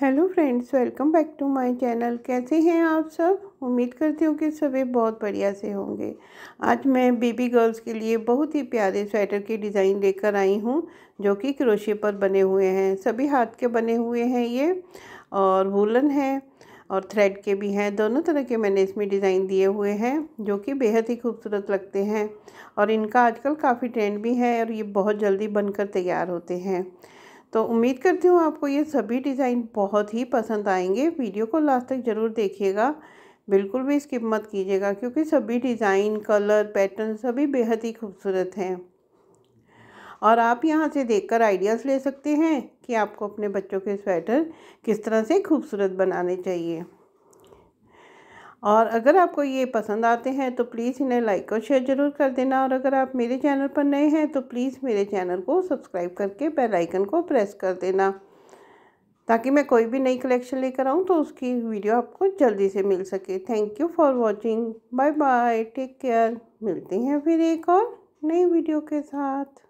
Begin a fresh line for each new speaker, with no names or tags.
hello friends welcome back to my channel कैसे हैं आप सब उम्मीद करती हूँ कि सभी बहुत बढ़िया से होंगे आज मैं बेबी गर्ल्स के लिए बहुत ही प्यारे स्वेटर के डिज़ाइन लेकर आई हूँ जो कि क्रोशे पर बने हुए हैं सभी हाथ के बने हुए हैं ये और वूलन है और थ्रेड के भी हैं दोनों तरह के मैंने इसमें डिज़ाइन दिए हुए हैं जो कि बेहद ही खूबसूरत लगते हैं और इनका आजकल काफ़ी ट्रेंड भी है और ये बहुत जल्दी बनकर तैयार होते हैं तो उम्मीद करती हूँ आपको ये सभी डिज़ाइन बहुत ही पसंद आएंगे वीडियो को लास्ट तक ज़रूर देखिएगा बिल्कुल भी स्किप मत कीजिएगा क्योंकि सभी डिज़ाइन कलर पैटर्न सभी बेहद ही खूबसूरत हैं और आप यहाँ से देखकर आइडियाज़ ले सकते हैं कि आपको अपने बच्चों के स्वेटर किस तरह से खूबसूरत बनाने चाहिए और अगर आपको ये पसंद आते हैं तो प्लीज़ इन्हें लाइक और शेयर ज़रूर कर देना और अगर आप मेरे चैनल पर नए हैं तो प्लीज़ मेरे चैनल को सब्सक्राइब करके बेल आइकन को प्रेस कर देना ताकि मैं कोई भी नई कलेक्शन लेकर आऊँ तो उसकी वीडियो आपको जल्दी से मिल सके thank you for watching bye bye take care मिलते हैं फिर एक और नई वीडियो के साथ